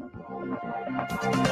Thank you.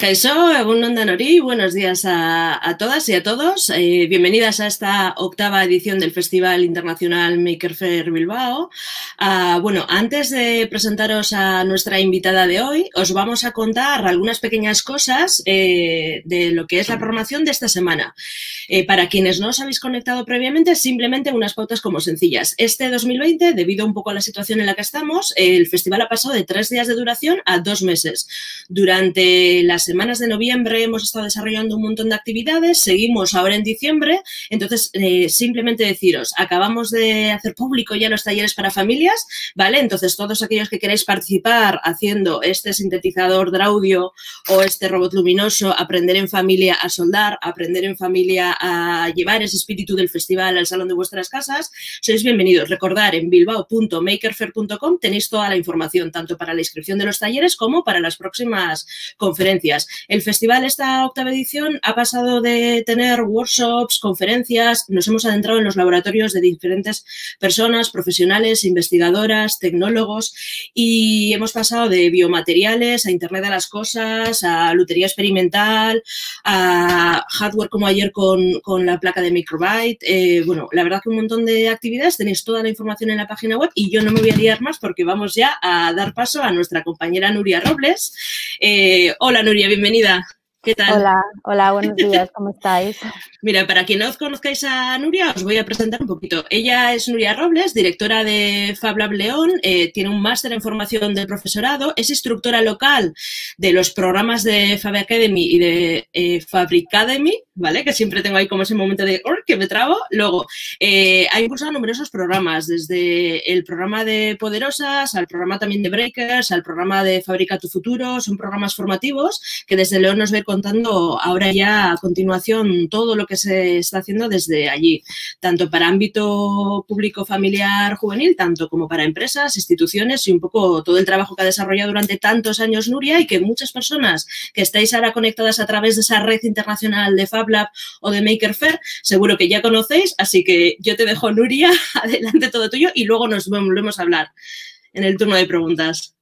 Caixó, Nori, buenos días a, todas y a todos. Eh, bienvenidas a esta octava edición del Festival Internacional Maker Fair Bilbao. Ah, bueno, antes de presentaros a nuestra invitada de hoy, os vamos a contar algunas pequeñas cosas eh, de lo que es la programación de esta semana. Eh, para quienes no os habéis conectado previamente, simplemente unas pautas como sencillas. Este 2020, debido un poco a la situación en la que estamos, el festival ha pasado de tres días de duración a dos meses. Durante las semanas de noviembre hemos estado desarrollando un montón de actividades, seguimos ahora en diciembre, entonces eh, simplemente deciros, acabamos de hacer público ya los talleres para familias, ¿vale? Entonces todos aquellos que queréis participar haciendo este sintetizador de audio o este robot luminoso, aprender en familia a soldar, aprender en familia a llevar ese espíritu del festival al salón de vuestras casas, sois bienvenidos. Recordar en bilbao.makerfair.com tenéis toda la información tanto para la inscripción de los talleres como para las próximas conferencias. El festival, esta octava edición, ha pasado de tener workshops, conferencias, nos hemos adentrado en los laboratorios de diferentes personas, profesionales, investigadoras, tecnólogos y hemos pasado de biomateriales a Internet de las Cosas, a lutería experimental, a hardware como ayer con, la placa de Microbyte. Eh, bueno, la verdad que un montón de actividades, tenéis toda la información en la página web y yo no me voy a liar más porque vamos ya a dar paso a nuestra compañera Nuria Robles. Eh, hola Nuria, bienvenida. ¿Qué tal? Hola, hola, buenos días, ¿cómo estáis? Mira, para quien no os conozcáis a Nuria, os voy a presentar un poquito. Ella es Nuria Robles, directora de FabLab León, eh, tiene un máster en formación del profesorado, es instructora local de los programas de Fab Academy y de eh, Fabricademy ¿vale? Que siempre tengo ahí como ese momento de oh, que me trabo. Luego, eh, ha impulsado numerosos programas, desde el programa de Poderosas al programa también de Breakers, al programa de Fabrica tu Futuro. Son programas formativos que desde León nos ve contando ahora ya a continuación todo lo que se está haciendo desde allí, tanto para ámbito público, familiar, juvenil, tanto como para empresas, instituciones y un poco todo el trabajo que ha desarrollado durante tantos años Nuria y que muchas personas que estáis ahora conectadas a través de esa red internacional de Fab Lab o de Maker Fair, seguro que ya conocéis, así que yo te dejo, Nuria, adelante todo tuyo y luego nos volvemos a hablar en el turno de preguntas.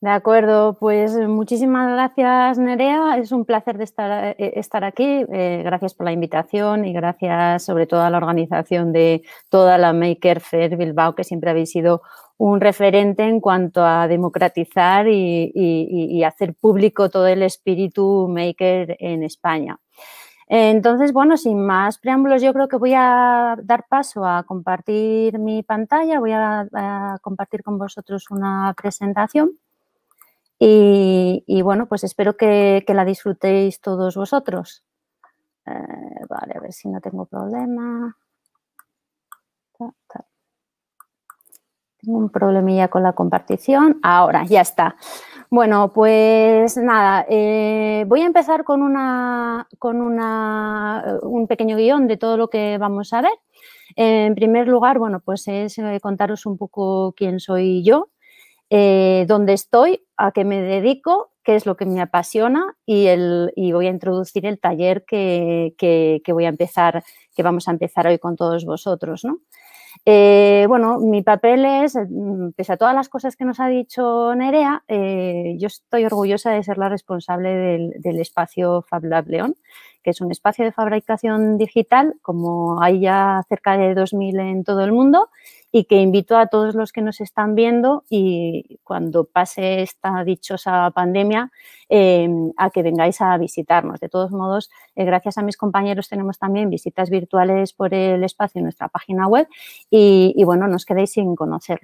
De acuerdo, pues muchísimas gracias Nerea, es un placer de estar, eh, aquí, eh, gracias por la invitación y gracias sobre todo a la organización de toda la Maker Fair Bilbao que siempre habéis sido un referente en cuanto a democratizar y hacer público todo el espíritu maker en España. Entonces, bueno, sin más preámbulos, yo creo que voy a dar paso a compartir mi pantalla, voy a, compartir con vosotros una presentación y, bueno, pues espero que, la disfrutéis todos vosotros. Eh, vale, a ver si no tengo problema. Tengo un problemilla con la compartición. Ahora, ya está. Bueno, pues nada, eh, voy a empezar con, una, con una, eh, un pequeño guión de todo lo que vamos a ver. En primer lugar, bueno, pues es eh, contaros un poco quién soy yo, dónde estoy, a qué me dedico, qué es lo que me apasiona y, el, y voy a introducir el taller que, que, que, voy a empezar, que vamos a empezar hoy con todos vosotros, ¿no? Eh, bueno, mi papel es, eh, pese a todas las cosas que nos ha dicho Nerea, eh, yo estoy orgullosa de ser la responsable del, espacio FabLab León, que es un espacio de fabricación digital, como hay ya cerca de 2.000 en todo el mundo, y que invito a todos los que nos están viendo y cuando pase esta dichosa pandemia em, a que vengáis a visitarnos. De todos modos, eh, gracias a mis compañeros tenemos también visitas virtuales por el espacio en nuestra página web y, bueno, nos quedéis sin conocer.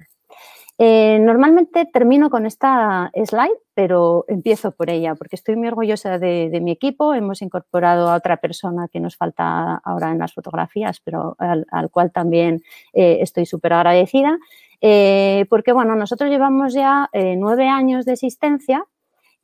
Eh, normalmente termino con esta slide, pero empiezo por ella porque estoy muy orgullosa de, mi equipo. Hemos incorporado a otra persona que nos falta ahora en las fotografías, pero al, cual también eh, estoy súper agradecida. Eh, porque, bueno, nosotros llevamos ya nueve años de existencia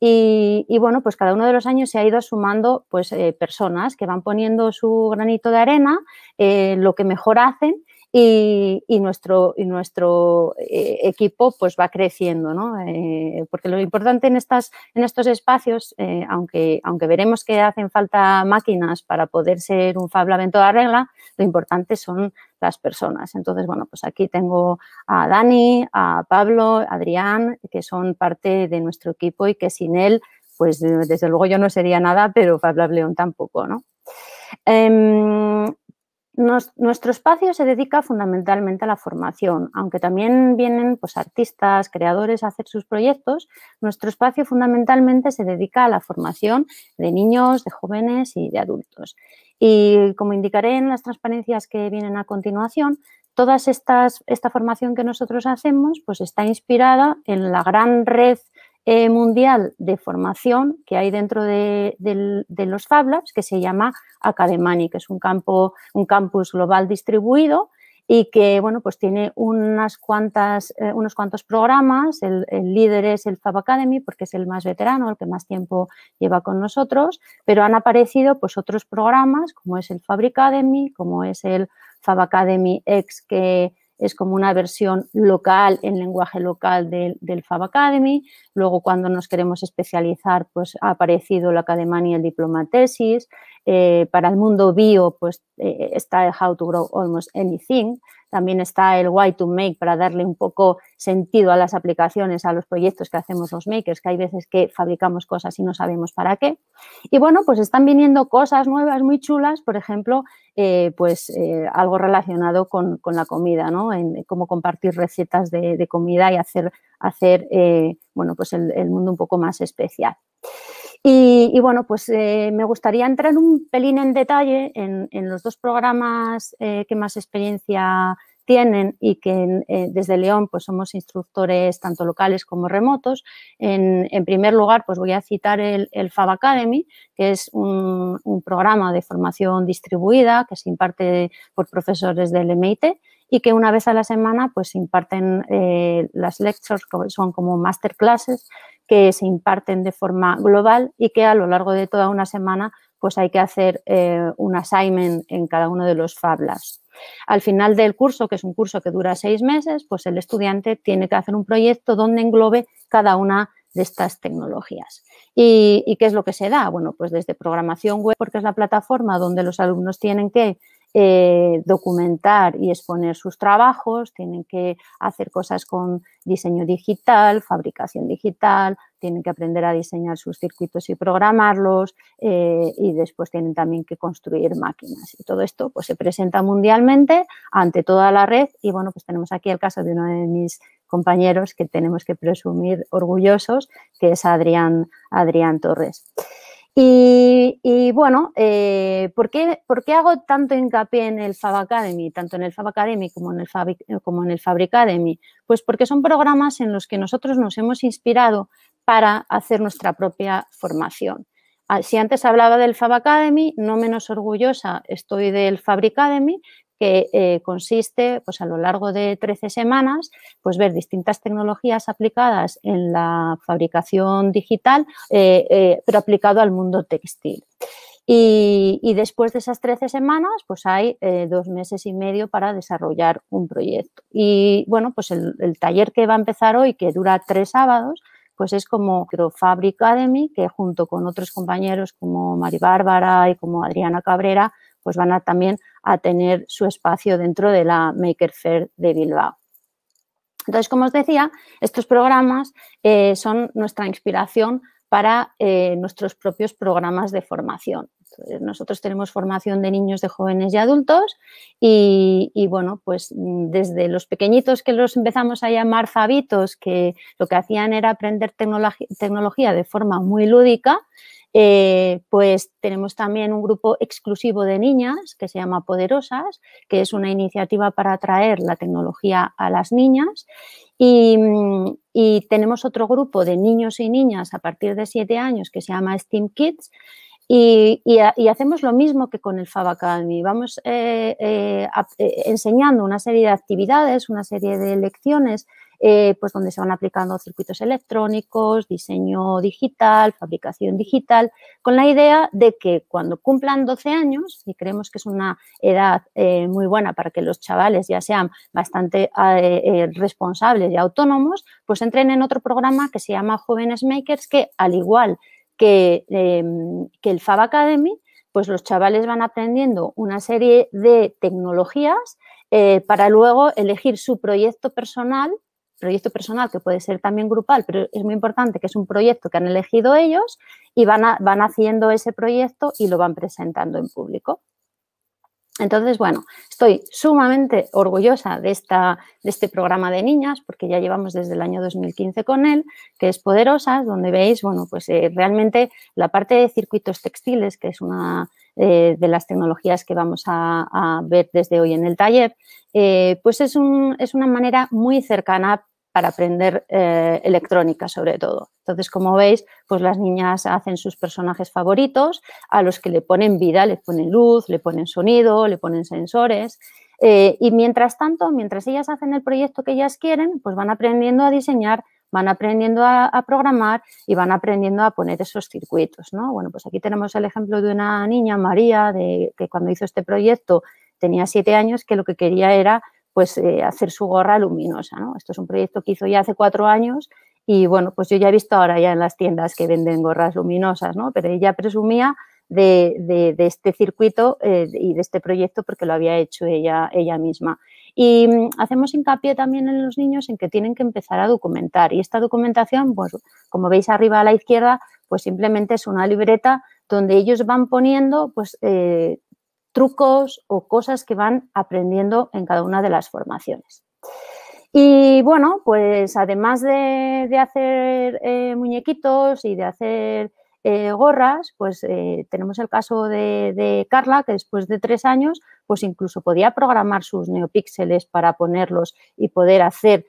y, bueno, pues cada uno de los años se ha ido sumando pues, personas que van poniendo su granito de arena, lo que mejor hacen y, nuestro, nuestro eh, equipo pues va creciendo, ¿no? Eh, porque lo importante en, estas, en estos espacios, eh, aunque, aunque veremos que hacen falta máquinas para poder ser un Lab en toda regla, lo importante son las personas. Entonces, bueno, pues aquí tengo a Dani, a Pablo, Adrián, que son parte de nuestro equipo y que sin él pues desde luego yo no sería nada, pero Fab León tampoco, ¿no? Em, nuestro espacio se dedica fundamentalmente a la formación, aunque también vienen pues, artistas, creadores a hacer sus proyectos. Nuestro espacio fundamentalmente se dedica a la formación de niños, de jóvenes y de adultos. Y como indicaré en las transparencias que vienen a continuación, toda esta formación que nosotros hacemos pues, está inspirada en la gran red eh, mundial de formación que hay dentro de, los Fab Labs, que se llama Academani, que es un, campo, un campus global distribuido y que bueno, pues tiene unas cuantas, eh, unos cuantos programas. El, líder es el Fab Academy, porque es el más veterano, el que más tiempo lleva con nosotros, pero han aparecido pues, otros programas, como es el Fabric Academy, como es el Fab Academy X, que es como una versión local en lenguaje local del, Fab Academy. Luego, cuando nos queremos especializar, pues ha aparecido la Academia y el Diploma Tesis. Eh, para el mundo bio, pues eh, está el How to Grow Almost Anything. También está el Why to Make para darle un poco sentido a las aplicaciones, a los proyectos que hacemos los makers, que hay veces que fabricamos cosas y no sabemos para qué. Y bueno, pues están viniendo cosas nuevas muy chulas, por ejemplo, eh, pues algo relacionado con, la comida, ¿no? En cómo compartir recetas de, comida y hacer, hacer bueno, pues el mundo un poco más especial. Y, bueno, pues eh, me gustaría entrar un pelín en detalle en, los dos programas eh, que más experiencia tienen y que eh, desde León pues somos instructores tanto locales como remotos. En, primer lugar, pues voy a citar el, Fab Academy, que es un, programa de formación distribuida que se imparte por profesores del MIT y que una vez a la semana pues imparten las lectures, que son como masterclasses, que se imparten de forma global y que a lo largo de toda una semana pues hay que hacer eh, un assignment en cada uno de los Fab Labs. Al final del curso, que es un curso que dura seis meses, pues el estudiante tiene que hacer un proyecto donde englobe cada una de estas tecnologías. ¿Y, y qué es lo que se da? Bueno, pues desde programación web, porque es la plataforma donde los alumnos tienen que eh, documentar y exponer sus trabajos, tienen que hacer cosas con diseño digital, fabricación digital, tienen que aprender a diseñar sus circuitos y programarlos eh, y después tienen también que construir máquinas. Y todo esto pues, se presenta mundialmente ante toda la red y bueno, pues tenemos aquí el caso de uno de mis compañeros que tenemos que presumir orgullosos, que es Adrián, Adrián Torres. Y, bueno, eh, ¿por, qué, hago tanto hincapié en el Fab Academy, tanto en el Fab Academy como en el, Fab, como en el Academy? Pues porque son programas en los que nosotros nos hemos inspirado para hacer nuestra propia formación. Ah, si antes hablaba del Fab Academy, no menos orgullosa estoy del Academy que eh, consiste pues, a lo largo de 13 semanas pues, ver distintas tecnologías aplicadas en la fabricación digital, eh, eh, pero aplicado al mundo textil. Y, después de esas 13 semanas, pues hay dos meses y medio para desarrollar un proyecto. Y bueno, pues el, taller que va a empezar hoy, que dura tres sábados, pues es como Fabric Academy, que junto con otros compañeros como Mari Bárbara y como Adriana Cabrera, pues van a también a tener su espacio dentro de la Maker Fair de Bilbao. Entonces, como os decía, estos programas eh, son nuestra inspiración para eh, nuestros propios programas de formación. nosotros tenemos formación de niños, de jóvenes y adultos y, y, bueno, pues mm, desde los pequeñitos que los empezamos a llamar fabitos, que lo que hacían era aprender tecnología de forma muy lúdica, eh, pues tenemos también un grupo exclusivo de niñas que se llama Poderosas, que es una iniciativa para atraer la tecnología a las niñas. Y, mm, tenemos otro grupo de niños y niñas a partir de siete años que se llama Steam Kids. Y, hacemos lo mismo que con el Fab Academy. Vamos eh, eh, enseñando una serie de actividades, una serie de lecciones eh, pues donde se van aplicando circuitos electrónicos, diseño digital, fabricación digital, con la idea de que cuando cumplan 12 años, y creemos que es una edad eh, muy buena para que los chavales ya sean bastante eh, responsables y autónomos, pues entren en otro programa que se llama Jóvenes Makers, que al igual que, em, el Fab Academy, pues los chavales van aprendiendo una serie de tecnologías para luego elegir su proyecto personal proyecto personal, que puede ser también grupal, pero es muy importante que es un proyecto que han elegido ellos y van, van haciendo ese proyecto y lo van presentando en público. Entonces, bueno, estoy sumamente orgullosa de, esta, de este programa de niñas, porque ya llevamos desde el año 2015 con él, que es Poderosas, donde veis, bueno, pues eh, realmente la parte de circuitos textiles, que es una eh, de las tecnologías que vamos a, ver desde hoy en el taller, eh, pues es, es una manera muy cercana para aprender eh, electrónica sobre todo. Entonces, como veis, pues las niñas hacen sus personajes favoritos, a los que le ponen vida, le ponen luz, le ponen sonido, le ponen sensores. Eh, y mientras tanto, mientras ellas hacen el proyecto que ellas quieren, pues van aprendiendo a diseñar, van aprendiendo a, programar y van aprendiendo a poner esos circuitos. ¿no? Bueno, pues aquí tenemos el ejemplo de una niña, María, de, que cuando hizo este proyecto tenía siete años, que lo que quería era pues eh, hacer su gorra luminosa. Esto es un proyecto que hizo ya hace cuatro años y bueno, pues yo ya he visto ahora ya en las tiendas que venden gorras luminosas, ¿no? pero ella presumía de, este circuito eh, y de este proyecto porque lo había hecho ella, ella misma. Y mm, hacemos hincapié también en los niños en que tienen que empezar a documentar. Y esta documentación, pues, como veis arriba a la izquierda, pues simplemente es una libreta donde ellos van poniendo pues, eh, trucos o cosas que van aprendiendo en cada una de las formaciones. Y bueno, pues además de, hacer eh, muñequitos y de hacer eh, gorras, pues eh, tenemos el caso de, Carla, que después de tres años, pues incluso podía programar sus neopíxeles para ponerlos y poder hacer,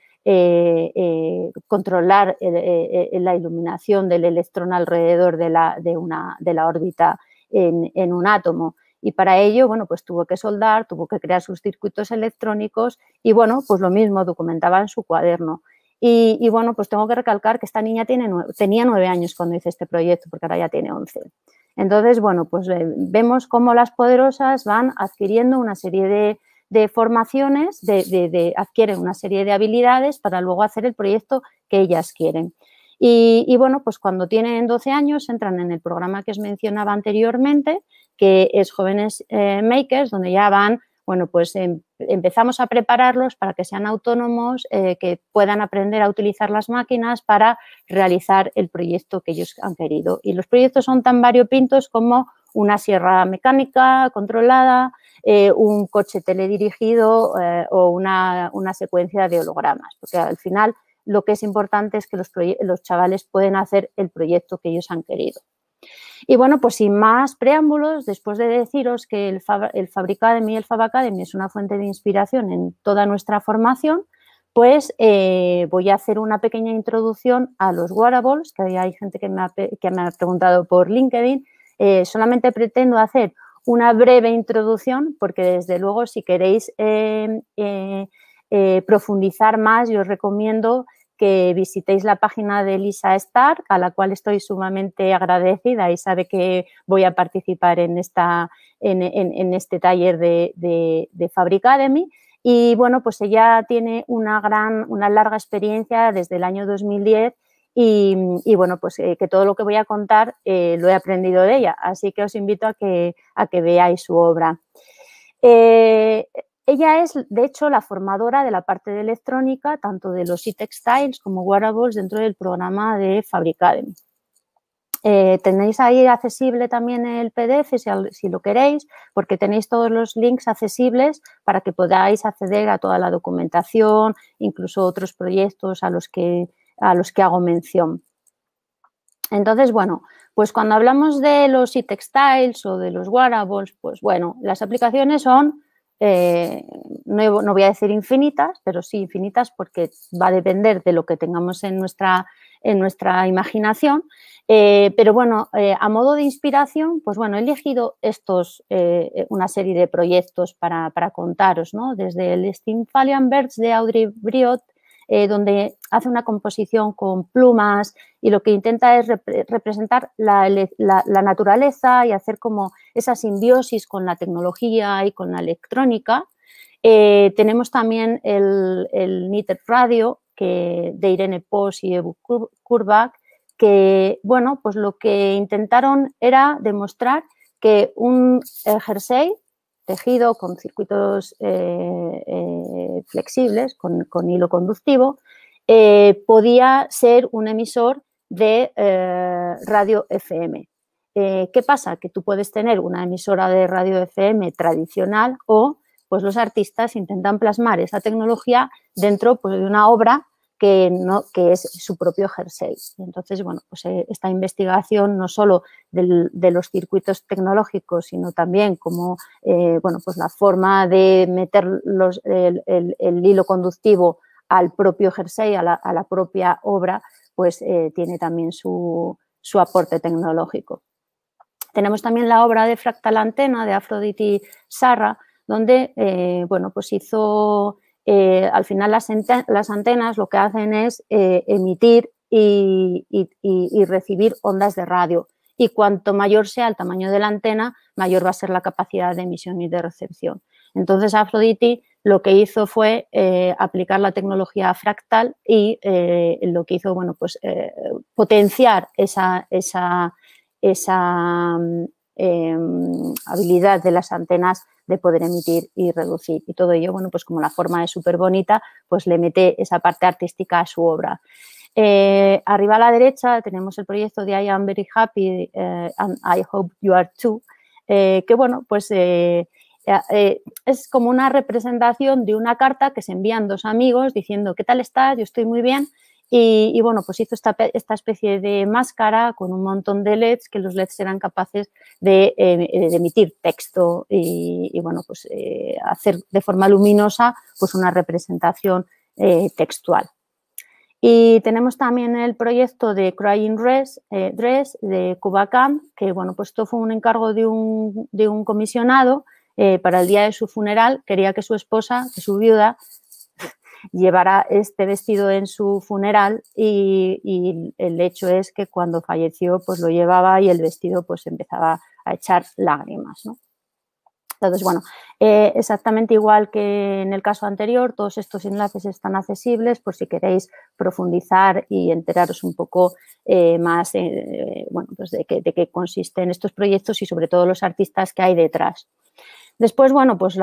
controlar la iluminación del electrón alrededor de la, de la órbita en un átomo y para ello, bueno, pues tuvo que soldar, tuvo que crear sus circuitos electrónicos y bueno, pues lo mismo documentaba en su cuaderno. Y, bueno, pues tengo que recalcar que esta niña tiene, tenía nueve años cuando hice este proyecto, porque ahora ya tiene once. Entonces, bueno, pues vemos cómo las poderosas van adquiriendo una serie de, formaciones, de, adquieren una serie de habilidades para luego hacer el proyecto que ellas quieren. Y, y, bueno, pues cuando tienen 12 años entran en el programa que os mencionaba anteriormente que es Jóvenes eh, Makers, donde ya van, bueno, pues em, empezamos a prepararlos para que sean autónomos, eh, que puedan aprender a utilizar las máquinas para realizar el proyecto que ellos han querido. Y los proyectos son tan variopintos como una sierra mecánica controlada, eh, un coche teledirigido o una, secuencia de hologramas, porque al final lo que es importante es que los, los, chavales pueden hacer el proyecto que ellos han querido. Y bueno, pues sin más preámbulos, después de deciros que el, Fabricademy y el Fab Academy es una fuente de inspiración en toda nuestra formación, pues eh, voy a hacer una pequeña introducción a los wearables, que hay gente que me ha, preguntado por LinkedIn. Eh, solamente pretendo hacer una breve introducción, porque desde luego si queréis eh, profundizar más, yo os recomiendo que visitéis la página de Lisa Stark, a la cual estoy sumamente agradecida y sabe que voy a participar en, esta, en, en, este taller de, de, de Fabricademy. Y bueno, pues ella tiene una gran, una larga experiencia desde el año 2010 y, bueno, pues eh, que todo lo que voy a contar eh, lo he aprendido de ella. Así que os invito a que, a que veáis su obra. Eh, ella es, de hecho, la formadora de la parte de electrónica, tanto de los e-textiles como wearables dentro del programa de Fabricademy. Eh, tenéis ahí accesible también el PDF si, lo queréis, porque tenéis todos los links accesibles para que podáis acceder a toda la documentación, incluso otros proyectos a los que, a los que hago mención. Entonces, bueno, pues cuando hablamos de los e-textiles o de los wearables, pues bueno, las aplicaciones son eh, no, no, voy a decir infinitas, pero sí infinitas porque va a depender de lo que tengamos en nuestra, en nuestra imaginación. Eh, pero bueno, eh, a modo de inspiración, pues bueno, he elegido estos, una serie de proyectos para, para contaros, ¿no? Desde el Steam Birds de Audrey Briot, eh, donde hace una composición con plumas y lo que intenta es representar la, naturaleza y hacer como esa simbiosis con la tecnología y con la electrónica. Eh, tenemos también el, el Radio que, de Irene Post y Ebu Kurbach, que bueno, pues lo que intentaron era demostrar que un jersey tejido con circuitos eh, eh, flexibles, con, hilo conductivo, eh, podía ser un emisor de radio FM. ¿Qué pasa? Que tú puedes tener una emisora de radio FM tradicional o pues los artistas intentan plasmar esa tecnología dentro pues, de una obra que, no, que es su propio jersey. Entonces, bueno, pues eh, esta investigación no solo del, de los circuitos tecnológicos, sino también como, eh, bueno, pues la forma de meter el, hilo conductivo al propio jersey, a la, propia obra, pues eh, tiene también su, aporte tecnológico. Tenemos también la obra de Fractal Antena de Afroditi Sarra, donde bueno, pues hizo eh, al final las, antenas lo que hacen es eh, emitir y, recibir ondas de radio. Y cuanto mayor sea el tamaño de la antena, mayor va a ser la capacidad de emisión y de recepción. Entonces, Afroditi lo que hizo fue eh, aplicar la tecnología fractal y lo que hizo, bueno, pues potenciar esa mm, em, habilidad de las antenas de poder emitir y reducir. Y todo ello, bueno, pues como la forma es súper bonita, pues le mete esa parte artística a su obra. Eh, arriba a la derecha tenemos el proyecto de I Am Very Happy eh, and I Hope You Are Too, eh, que bueno, pues es como una representación de una carta que se envían dos amigos diciendo, ¿qué tal estás? Yo estoy muy bien. Y, bueno, pues hizo esta, especie de máscara con un montón de LEDs que los LEDs eran capaces eh, de, emitir texto y, bueno, pues eh, hacer de forma luminosa pues una representación eh, textual. Y tenemos también el proyecto de Crying Dress, de Cubacam, que bueno, pues esto fue un encargo de un, comisionado para el día de su funeral. Quería que su esposa, que su viuda, llevará este vestido en su funeral y, el hecho es que cuando falleció pues lo llevaba y el vestido pues empezaba a echar lágrimas, Entonces, bueno, eh, exactamente igual que en el caso anterior, todos estos enlaces están accesibles por si queréis profundizar y enteraros un poco eh, más eh, pues, de, qué, de, qué, consisten estos proyectos y sobre todo los artistas que hay detrás. Después, bueno, pues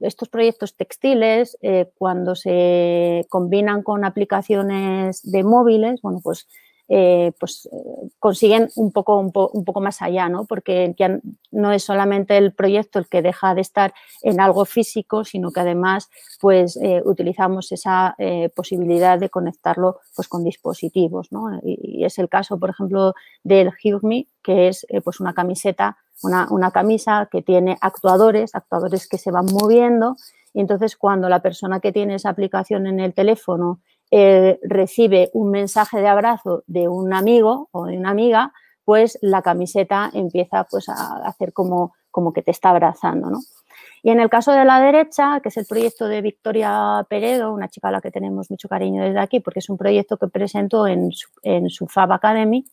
estos proyectos textiles, eh, cuando se combinan con aplicaciones de móviles, bueno, pues, eh, pues eh, consiguen un poco, un, poco más allá, ¿no? Porque ya no es solamente el proyecto el que deja de estar en algo físico, sino que además, pues, utilizamos esa posibilidad de conectarlo, pues, con dispositivos, ¿no? Y, es el caso, por ejemplo, del Hugme, que es, pues, una camiseta una, camisa que tiene actuadores, actuadores que se van moviendo y entonces cuando la persona que tiene esa aplicación en el teléfono eh, recibe un mensaje de abrazo de un amigo o de una amiga, pues la camiseta empieza pues, a hacer como, que te está abrazando. Y en el caso de la derecha, que es el proyecto de Victoria Peredo, una chica a la que tenemos mucho cariño desde aquí, porque es un proyecto que presentó en en su Fab Academy,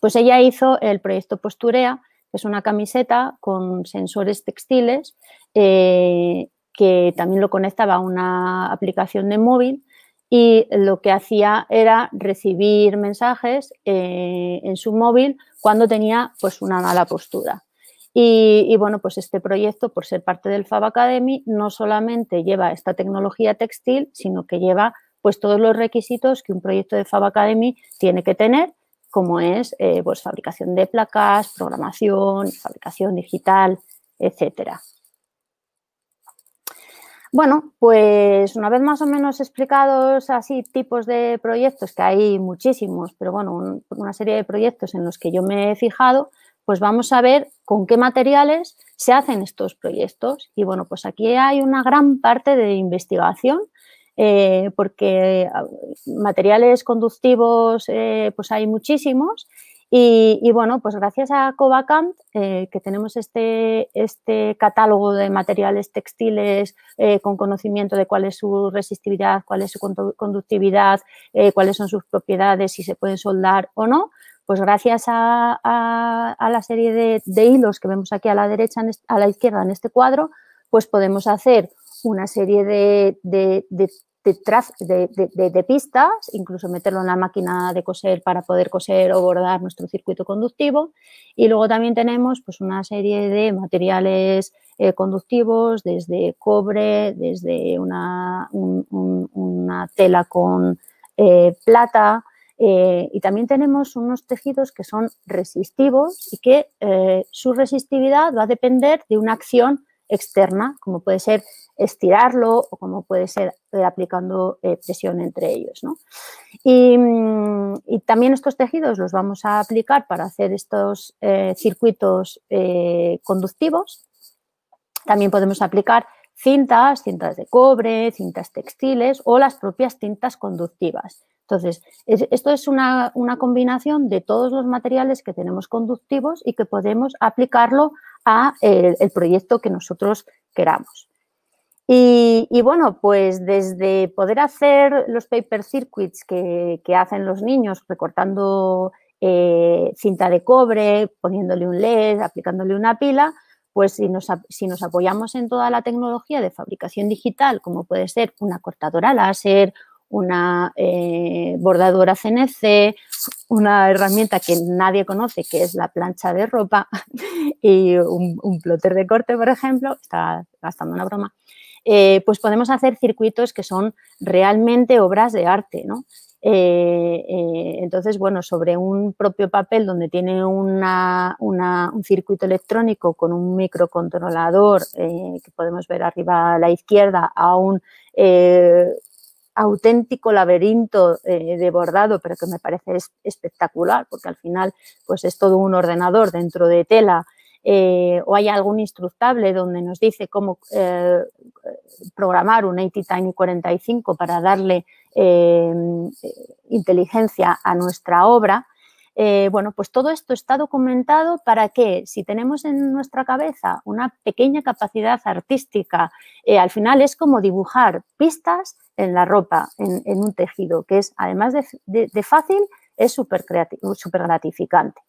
pues ella hizo el proyecto Posturea, es una camiseta con sensores textiles eh, que también lo conectaba a una aplicación de móvil y lo que hacía era recibir mensajes eh, en su móvil cuando tenía pues una mala postura. Y, y, bueno, pues este proyecto, por ser parte del Fab Academy, no solamente lleva esta tecnología textil, sino que lleva pues todos los requisitos que un proyecto de Fab Academy tiene que tener como es eh, pues, fabricación de placas, programación, fabricación digital, etcétera. Bueno, pues una vez más o menos explicados así tipos de proyectos, que hay muchísimos, pero bueno, una serie de proyectos en los que yo me he fijado, pues vamos a ver con qué materiales se hacen estos proyectos. Y bueno, pues aquí hay una gran parte de investigación eh, porque eh, materiales conductivos eh, pues hay muchísimos. Y, bueno, pues gracias a Covacamp, que tenemos este, este catálogo de materiales textiles con conocimiento de cuál es su resistividad, cuál es su conductividad, cuáles son sus propiedades, si se pueden soldar o no, pues gracias a, la serie de, hilos que vemos aquí a la derecha, a la izquierda en este cuadro, pues podemos hacer una serie de de, pistas, incluso meterlo en la máquina de coser para poder coser o bordar nuestro circuito conductivo. Y luego también tenemos pues, una serie de materiales eh, conductivos, desde cobre, desde una, una tela con eh, plata. Eh, y también tenemos unos tejidos que son resistivos y que su resistividad va a depender de una acción externa, como puede ser estirarlo o como puede ser eh, aplicando eh, presión entre ellos. Mm, y, también estos tejidos los vamos a aplicar para hacer estos eh, circuitos conductivos. También podemos aplicar cintas, cintas de cobre, cintas textiles o las propias cintas conductivas. Entonces, esto es una, una combinación de todos los materiales que tenemos conductivos y que podemos aplicarlo a eh, el, proyecto que nosotros queramos. Y, bueno, pues desde poder hacer los paper circuits que, hacen los niños recortando eh, cinta de cobre, poniéndole un LED, aplicándole una pila, pues si nos, si nos, apoyamos en toda la tecnología de fabricación digital, como puede ser una cortadora láser, una eh, bordadora CNC, una herramienta que nadie conoce, que es la plancha de ropa y un, plotter de corte, por ejemplo, está gastando una broma, eh, pues podemos hacer circuitos que son realmente obras de arte, eh, entonces, bueno, sobre un propio papel donde tiene un circuito electrónico con un microcontrolador que podemos ver arriba a la izquierda a un auténtico laberinto eh, de bordado, pero que me parece espectacular, porque al final pues es todo un ordenador dentro de tela. Eh, o hay algún instructable donde nos dice cómo eh, programar un Tiny 45 para darle inteligencia a nuestra obra, eh, bueno, pues todo esto está documentado para que si tenemos en nuestra cabeza una pequeña capacidad artística, eh, al final es como dibujar pistas en la ropa, en, un tejido, que es además de, fácil, es súper gratificante.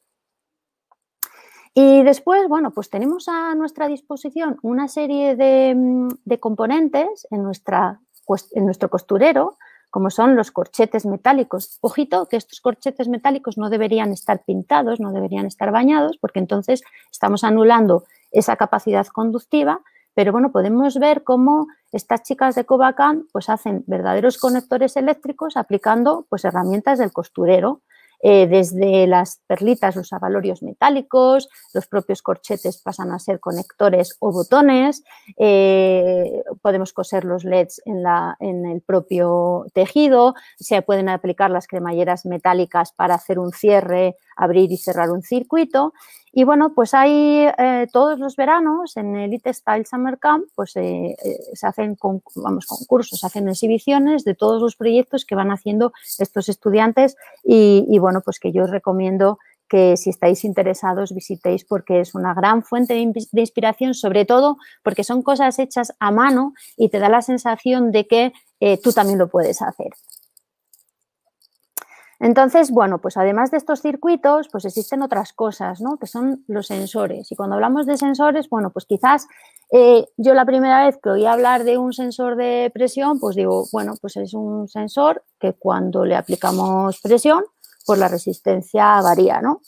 Y después, bueno, pues tenemos a nuestra disposición una serie de, mm, componentes en nuestro costurero como son los corchetes metálicos. Ojito que estos corchetes metálicos no deberían estar pintados, no deberían estar bañados, porque entonces estamos anulando esa capacidad conductiva, pero bueno, podemos ver cómo estas chicas de Covacán pues hacen verdaderos conectores eléctricos aplicando pues herramientas del costurero, eh, desde las perlitas, los avalorios metálicos, los propios corchetes pasan a ser conectores o botones, eh, podemos coser los LEDs en el propio tejido, se pueden aplicar las cremalleras metálicas para hacer un cierre abrir y cerrar un circuito. Y bueno, pues hay eh, todos los veranos en el Elite Style Summer Camp, pues eh, eh, se hacen con, vamos, concursos, se hacen exhibiciones de todos los proyectos que van haciendo estos estudiantes y, bueno, pues que yo os recomiendo que si estáis interesados visitéis porque es una gran fuente de inspiración, sobre todo porque son cosas hechas a mano y te da la sensación de que tú también lo puedes hacer. Entonces, bueno, pues además de estos circuitos, pues existen otras cosas, ¿no? Que son los sensores. Y cuando hablamos de sensores, bueno, pues quizás eh, yo la primera vez que oí hablar de un sensor de presión, pues digo, bueno, pues es un sensor que cuando le aplicamos presión, pues la resistencia varía, ¿no?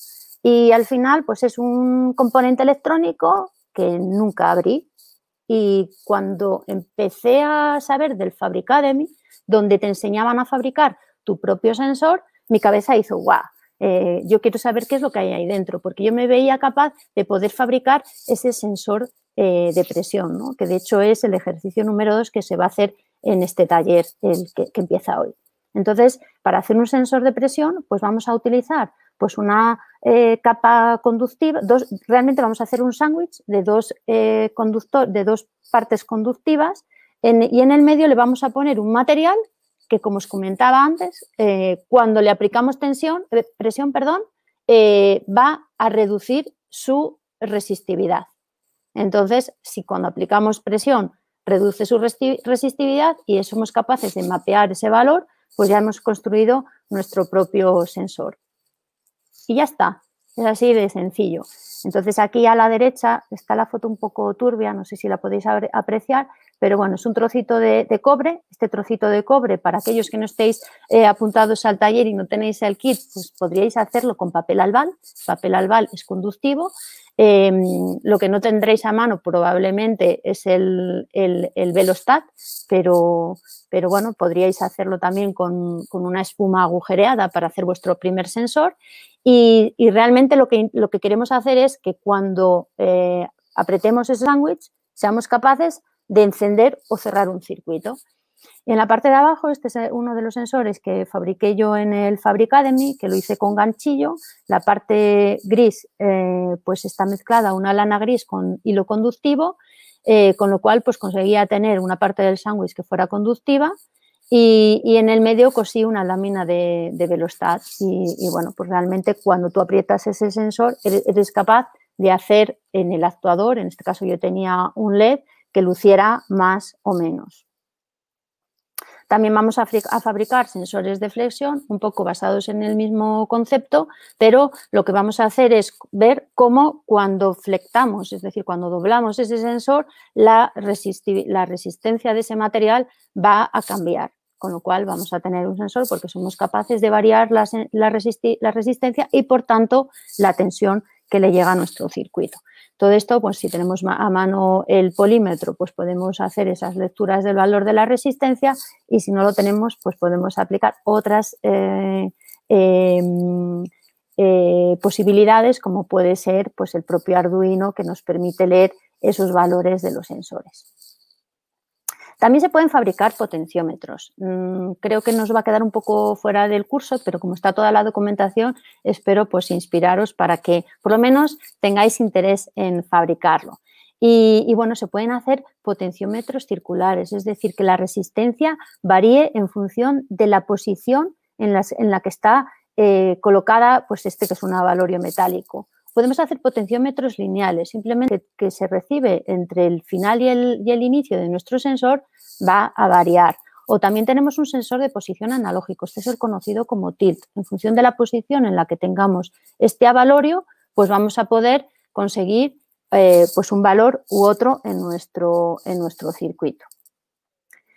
Y al final, pues es un componente electrónico que nunca abrí. Y cuando empecé a saber del Fabricademy, donde te enseñaban a fabricar tu propio sensor, mi cabeza hizo guau. Eh, yo quiero saber qué es lo que hay ahí dentro, porque yo me veía capaz de poder fabricar ese sensor eh, de presión, ¿no? que de hecho es el ejercicio número dos que se va a hacer en este taller el que, empieza hoy. Entonces, para hacer un sensor de presión, pues vamos a utilizar pues una eh, capa conductiva, dos, realmente vamos a hacer un sándwich de, dos, de dos partes conductivas y en el medio le vamos a poner un material que como os comentaba antes, eh, cuando le aplicamos tensión, presión, perdón, eh, va a reducir su resistividad. Entonces, si cuando aplicamos presión reduce su resistividad y somos capaces de mapear ese valor, pues ya hemos construido nuestro propio sensor. Y ya está. Es así de sencillo. Entonces aquí a la derecha está la foto un poco turbia, no sé si la podéis apreciar, pero bueno, es un trocito de, cobre. Este trocito de cobre, para aquellos que no estéis eh, apuntados al taller y no tenéis el kit, pues podríais hacerlo con papel albal. Papel albal es conductivo. Em, lo que no tendréis a mano probablemente es el, Velostat, pero, pero bueno, podríais hacerlo también con, con, una espuma agujereada para hacer vuestro primer sensor. Y, realmente lo que, lo que, queremos hacer es que cuando eh, apretemos ese sándwich, seamos capaces de encender o cerrar un circuito. en la parte de abajo, este es eh, uno de los sensores que fabriqué yo en el Fabricademy, que lo hice con ganchillo. La parte gris, eh, pues está mezclada una lana gris con hilo conductivo, con lo cual, pues, conseguía tener una parte del sándwich que fuera conductiva y, y, en el medio cosí una lámina de, velocidad Y, y, bueno, pues realmente cuando tú aprietas ese sensor, eres, capaz de hacer en el actuador, en este caso yo tenía un LED, que luciera más o menos. También vamos a, fabricar sensores de flexión, un poco basados en el mismo concepto, pero lo que vamos a hacer es ver cómo cuando flectamos, es decir, cuando doblamos ese sensor, la, resistencia de ese material va a cambiar con lo cual vamos a tener un sensor porque somos capaces de variar la, resistencia y por tanto la tensión que le llega a nuestro circuito. Todo esto, pues si tenemos a mano el polímetro, pues podemos hacer esas lecturas del valor de la resistencia y si no lo tenemos, pues podemos aplicar otras eh, em, eh, posibilidades como puede ser pues el propio Arduino que nos permite leer esos valores de los sensores. También se pueden fabricar potenciómetros. Mm, creo que nos va a quedar un poco fuera del curso, pero como está toda la documentación, espero pues inspiraros para que por lo menos tengáis interés en fabricarlo. Y, bueno, se pueden hacer potenciómetros circulares, es decir, que la resistencia varíe en función de la posición en, la que está eh, colocada, pues este que es un avalorio metálico. Podemos hacer potenciómetros lineales, simplemente que se recibe entre el final y el inicio de nuestro sensor va a variar. O también tenemos un sensor de posición analógico, este es el conocido como tilt. En función de la posición en la que tengamos este avalorio, pues vamos a poder conseguir eh, pues un valor u otro en nuestro, en nuestro circuito.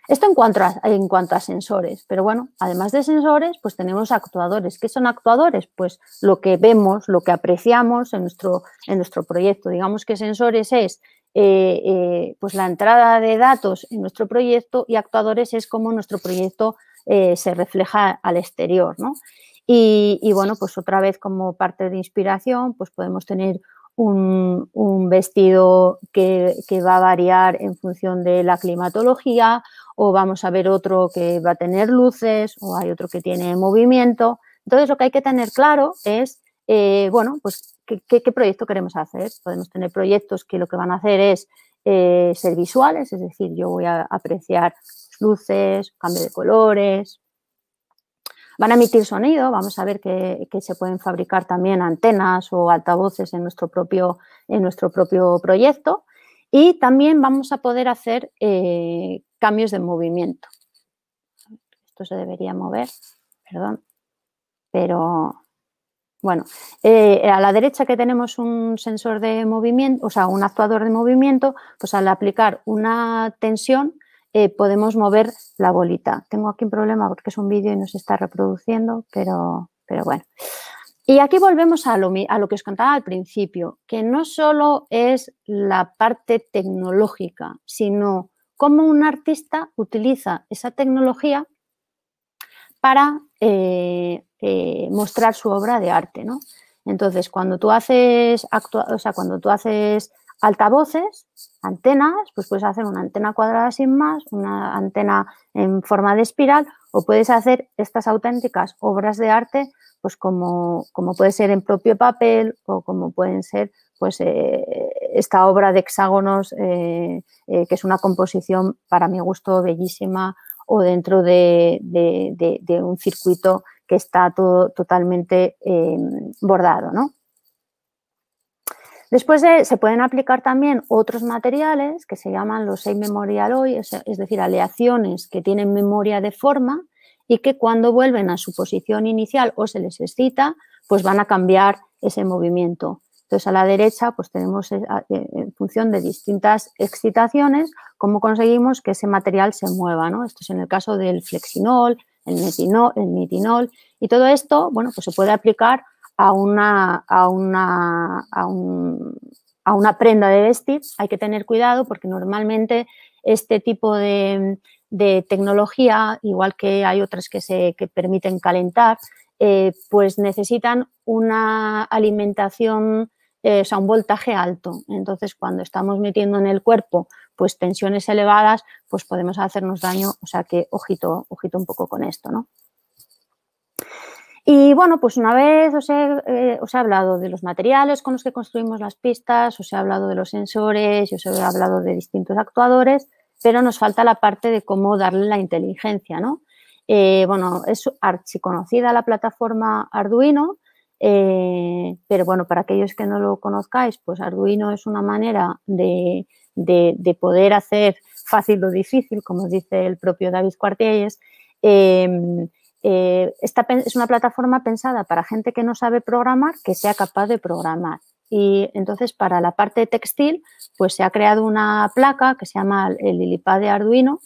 Esto en cuanto, a, en cuanto a sensores, pero bueno, además de sensores, pues tenemos actuadores. ¿Qué son actuadores? Pues lo que vemos, lo que apreciamos en nuestro, en nuestro proyecto. Digamos que sensores es eh, eh, pues la entrada de datos en nuestro proyecto y actuadores es como nuestro proyecto eh, se refleja al exterior, ¿no? Y, bueno, pues otra vez como parte de inspiración, pues podemos tener un, vestido que, que, va a variar en función de la climatología o vamos a ver otro que va a tener luces o hay otro que tiene movimiento. Entonces, lo que hay que tener claro es eh, bueno, pues ¿qué, proyecto queremos hacer. Podemos tener proyectos que lo que van a hacer es eh, ser visuales, es decir, yo voy a apreciar luces, cambio de colores. Van a emitir sonido, vamos a ver que, se pueden fabricar también antenas o altavoces en nuestro propio, en nuestro propio proyecto. Y también vamos a poder hacer eh, cambios de movimiento. Esto se debería mover, perdón, pero bueno, eh, a la derecha que tenemos un sensor de movimiento, o sea, un actuador de movimiento, pues al aplicar una tensión eh, podemos mover la bolita. Tengo aquí un problema porque es un vídeo y no se está reproduciendo, pero, pero bueno. Y aquí volvemos a lo, a lo que os contaba al principio, que no solo es la parte tecnológica, sino cómo un artista utiliza esa tecnología para eh, eh, mostrar su obra de arte, ¿no? Entonces, cuando tú haces o sea, cuando tú haces altavoces, antenas, pues puedes hacer una antena cuadrada sin más, una antena en forma de espiral, o puedes hacer estas auténticas obras de arte, pues como, puede ser en propio papel o como pueden ser pues eh, esta obra de hexágonos, eh, que es una composición para mi gusto bellísima, o dentro de un circuito que está todo totalmente em, bordado, ¿no? Después se pueden aplicar también otros materiales que se llaman los seis Memorial Hoy, es, decir, aleaciones que tienen memoria de forma y que cuando vuelven a su posición inicial o se les excita, pues van a cambiar ese movimiento. Entonces, a la derecha, pues tenemos eh, eh, en función de distintas excitaciones, cómo conseguimos que ese material se mueva, ¿no? Esto es en el caso del flexinol, el metinol y todo esto, bueno, pues se puede aplicar a una, a una, a una prenda de vestir. Hay que tener cuidado porque normalmente este tipo de, tecnología, igual que hay otras que, se, que permiten calentar, eh, pues necesitan una alimentación, eh, o sea, un voltaje alto. Entonces, cuando estamos metiendo en el cuerpo pues tensiones elevadas, pues podemos hacernos daño, o sea que ojito, ojito un poco con esto, ¿no? Y bueno, pues una vez eh, os he, hablado de los materiales con los que construimos las pistas, os he hablado de los sensores, os he hablado de distintos actuadores, pero nos falta la parte de cómo darle la inteligencia, ¿no? Eh, bueno, es archiconocida la plataforma Arduino, eh, pero bueno, para aquellos que no lo conozcáis, pues Arduino es una manera de, de, poder hacer fácil lo difícil, como dice el propio David Cuartielles. Em, eh, esta es una plataforma pensada para gente que no sabe programar, que sea capaz de programar. Y entonces para la parte textil, pues se ha creado una placa que se llama el Lilipad de Arduino,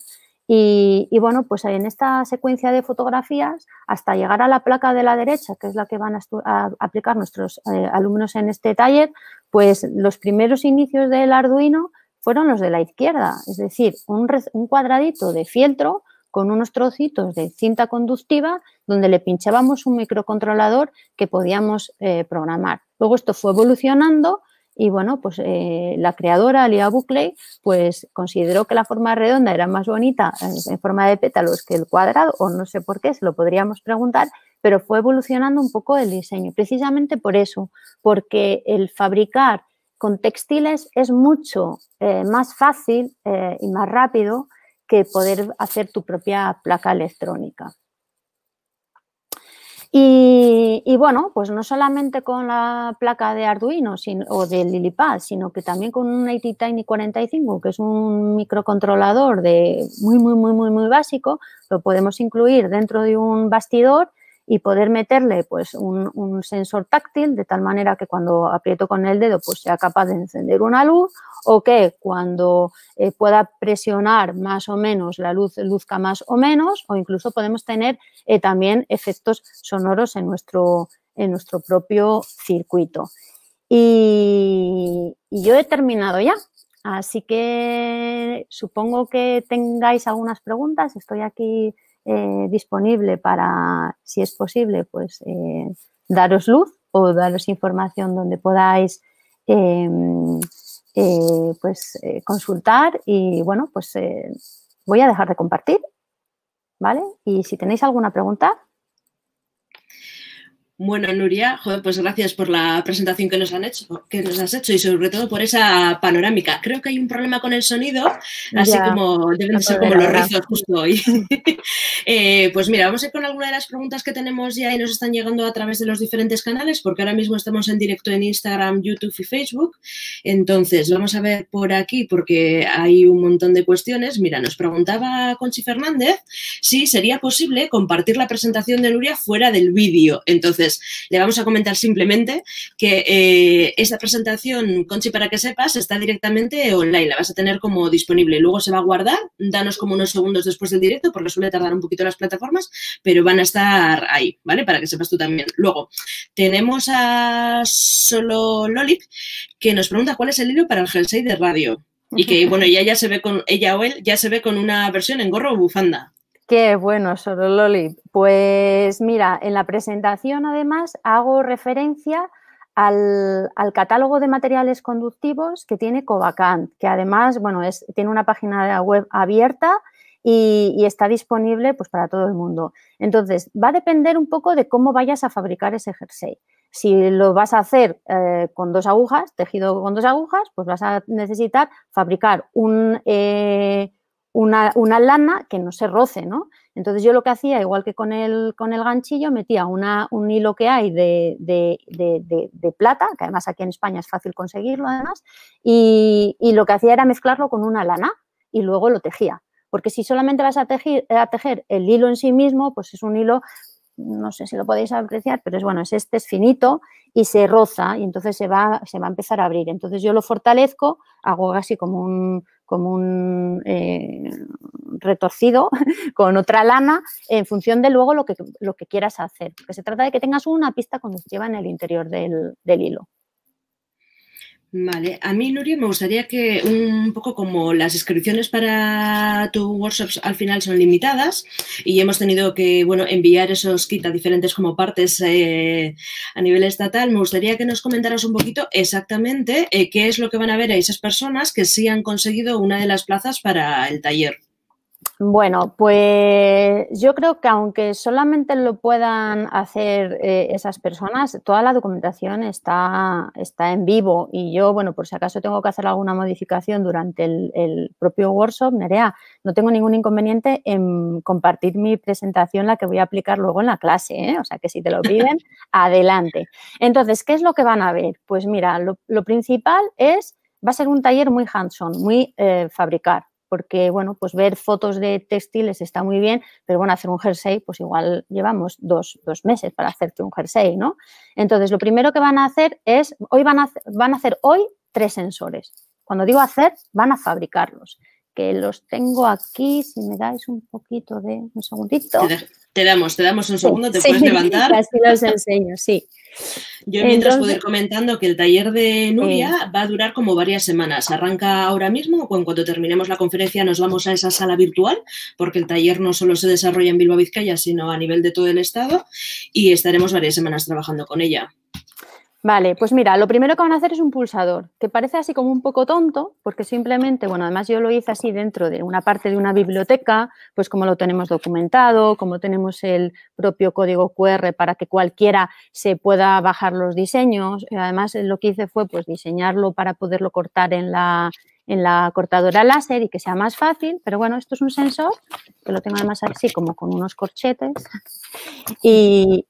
y, bueno, pues en esta secuencia de fotografías, hasta llegar a la placa de la derecha, que es la que van a, aplicar nuestros eh, alumnos en este taller, pues los primeros inicios del Arduino fueron los de la izquierda, es decir, un, cuadradito de fieltro con unos trocitos de cinta conductiva donde le pinchábamos un microcontrolador que podíamos eh, programar. Luego esto fue evolucionando y bueno, pues eh, la creadora, Lia Buckley, pues consideró que la forma redonda era más bonita en, forma de pétalos que el cuadrado, o no sé por qué, se lo podríamos preguntar, pero fue evolucionando un poco el diseño, precisamente por eso, porque el fabricar con textiles es mucho eh, más fácil eh, y más rápido que poder hacer tu propia placa electrónica. Y, bueno, pues no solamente con la placa de Arduino o de Lilipad, sino que también con un ATtiny 45, que es un microcontrolador de muy, muy, muy, muy, muy básico, lo podemos incluir dentro de un bastidor y poder meterle pues un, sensor táctil de tal manera que cuando aprieto con el dedo pues sea capaz de encender una luz o que cuando eh, pueda presionar más o menos la luz luzca más o menos o incluso podemos tener eh, también efectos sonoros en nuestro, en nuestro propio circuito. y yo he terminado ya. Así que supongo que tengáis algunas preguntas. Estoy aquí eh, disponible para, si es posible, pues eh, daros luz o daros información donde podáis em, eh, pues, consultar y bueno, pues voy a dejar de compartir, ¿vale? Y si tenéis alguna pregunta, bueno, Nuria, pues gracias por la presentación que nos han hecho, que nos has hecho y sobre todo por esa panorámica. Creo que hay un problema con el sonido, así como deben ser como los rizos justo hoy. Eh, pues mira, vamos a ir con alguna de las preguntas que tenemos ya y nos están llegando a través de los diferentes canales, porque ahora mismo estamos en directo en Instagram, YouTube y Facebook. Entonces, vamos a ver por aquí, porque hay un montón de cuestiones. Mira, nos preguntaba Conchi Fernández si sería posible compartir la presentación de Nuria fuera del vídeo. Entonces, le vamos a comentar simplemente que eh, esta presentación, Conchi, para que sepas, está directamente online, la vas a tener como disponible. Luego se va a guardar, danos como unos segundos después del directo, porque suele tardar un poquito las plataformas, pero van a estar ahí, ¿vale? Para que sepas tú también. Luego, tenemos a Solo Lolip que nos pregunta cuál es el hilo para el 6 de radio. Y que, bueno, ya, ya se ve con, ella o él ya se ve con una versión en gorro o bufanda. Qué bueno, Solo Loli. Pues mira, en la presentación además hago referencia al, catálogo de materiales conductivos que tiene Covacant, que además, bueno, es, tiene una página web abierta y, está disponible pues para todo el mundo. Entonces, va a depender un poco de cómo vayas a fabricar ese jersey. Si lo vas a hacer eh, con dos agujas, tejido con dos agujas, pues vas a necesitar fabricar un... Eh, una, lana que no se roce, ¿no? Entonces yo lo que hacía, igual que con el, con el ganchillo, metía una, un hilo que hay de, de, de, de, plata, que además aquí en España es fácil conseguirlo además, y, lo que hacía era mezclarlo con una lana y luego lo tejía. Porque si solamente vas a tejer, a tejer el hilo en sí mismo, pues es un hilo no sé si lo podéis apreciar, pero es bueno, es este, es finito y se roza y entonces se va, se va a empezar a abrir. Entonces yo lo fortalezco, hago así como un, como un eh, retorcido con otra lana en función de luego lo que, lo que quieras hacer. Porque se trata de que tengas una pista conductiva en el interior del hilo. Vale, a mí, Nuria, me gustaría que un poco como las inscripciones para tu workshops al final son limitadas y hemos tenido que bueno, enviar esos kits a diferentes como partes eh, a nivel estatal, me gustaría que nos comentaras un poquito exactamente eh, qué es lo que van a ver a esas personas que sí han conseguido una de las plazas para el taller. Bueno, pues yo creo que aunque solamente lo puedan hacer eh, esas personas, toda la documentación está, está en vivo y yo, bueno, por si acaso tengo que hacer alguna modificación durante el, propio workshop, Nerea, no tengo ningún inconveniente en compartir mi presentación, la que voy a aplicar luego en la clase, ¿eh? o sea que si te lo piden, adelante. Entonces, ¿qué es lo que van a ver? Pues mira, lo, principal es, va a ser un taller muy hands-on, muy eh, fabricar porque bueno, pues ver fotos de textiles está muy bien, pero bueno, hacer un jersey, pues igual llevamos dos, meses para hacerte un jersey, ¿no? Entonces, lo primero que van a hacer es, hoy van a, van a hacer hoy tres sensores. Cuando digo hacer, van a fabricarlos que los tengo aquí, si me dais un poquito de un segundito. Te, damos, te damos un segundo, te puedes levantar. Así los enseño, sí. Yo mientras puedo ir comentando que el taller de Nuria eh, va a durar como varias semanas. Arranca ahora mismo o en cuanto terminemos la conferencia nos vamos a esa sala virtual porque el taller no solo se desarrolla en Bilbao Vizcaya sino a nivel de todo el estado y estaremos varias semanas trabajando con ella. Vale, pues mira, lo primero que van a hacer es un pulsador, que parece así como un poco tonto, porque simplemente, bueno, además yo lo hice así dentro de una parte de una biblioteca, pues como lo tenemos documentado, como tenemos el propio código QR para que cualquiera se pueda bajar los diseños. Eh, además, lo que hice fue pues diseñarlo para poderlo cortar en la, en la cortadora láser y que sea más fácil, pero bueno, esto es un sensor que lo tengo además así como con unos corchetes y,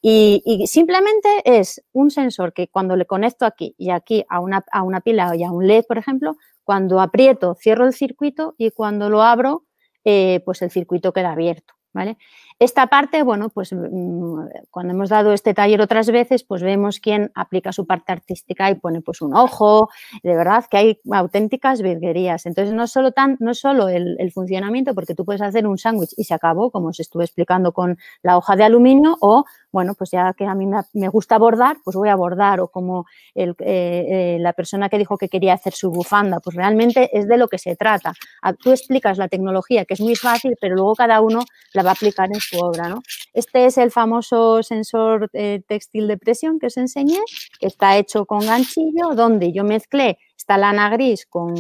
simplemente es un sensor que cuando le conecto aquí y aquí a una, pila o a un LED, por ejemplo, cuando aprieto cierro el circuito y cuando lo abro, eh, pues el circuito queda abierto, ¿vale? Esta parte, bueno, pues mm, cuando hemos dado este taller otras veces, pues vemos quién aplica su parte artística y pone pues un ojo, de verdad que hay auténticas virguerías. Entonces, no solo, tan, no solo el, funcionamiento, porque tú puedes hacer un sándwich y se acabó, como os estuve explicando con la hoja de aluminio, o bueno, pues ya que a mí me gusta bordar, pues voy a bordar, o como eh, eh, la persona que dijo que quería hacer su bufanda, pues realmente es de lo que se trata. Tú explicas la tecnología, que es muy fácil, pero luego cada uno la va a aplicar en obra. ¿no? Este es el famoso sensor eh, textil de presión que os enseñé, que está hecho con ganchillo, donde yo mezclé esta lana gris con,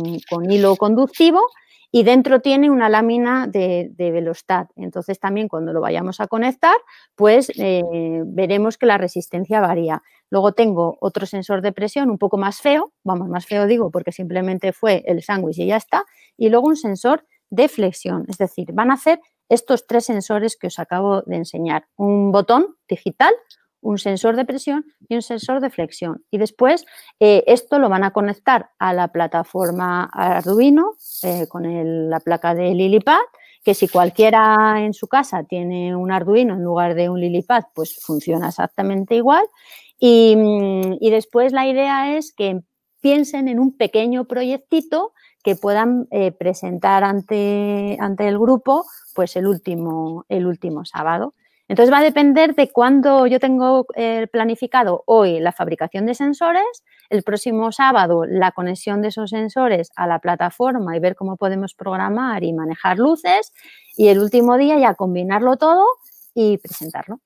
hilo conductivo y dentro tiene una lámina de, velocidad. Entonces también cuando lo vayamos a conectar, pues eh, veremos que la resistencia varía. Luego tengo otro sensor de presión un poco más feo, vamos, más feo digo porque simplemente fue el sándwich y ya está, y luego un sensor de flexión, es decir, van a hacer estos tres sensores que os acabo de enseñar. Un botón digital, un sensor de presión y un sensor de flexión. Y después eh, esto lo van a conectar a la plataforma Arduino eh, con la placa de Lilipad, que si cualquiera en su casa tiene un Arduino en lugar de un Lilipad, pues funciona exactamente igual. y después la idea es que piensen en un pequeño proyectito que puedan eh, presentar ante, ante el grupo pues el último, el último sábado. Entonces va a depender de cuándo yo tengo eh, planificado hoy la fabricación de sensores, el próximo sábado la conexión de esos sensores a la plataforma y ver cómo podemos programar y manejar luces y el último día ya combinarlo todo y presentarlo.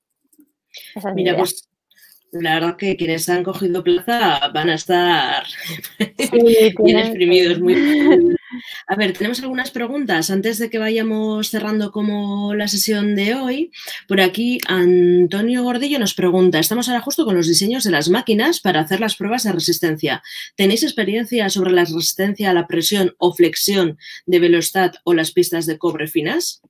Pues, la verdad que quienes han cogido plaza van a estar bien exprimidos. A ver, tenemos algunas preguntas antes de que vayamos cerrando como la sesión de hoy. Por aquí Antonio Gordillo nos pregunta, estamos ahora justo con los diseños de las máquinas para hacer las pruebas de resistencia. ¿Tenéis experiencia sobre la resistencia a la presión o flexión de velocidad o las pistas de cobre finas?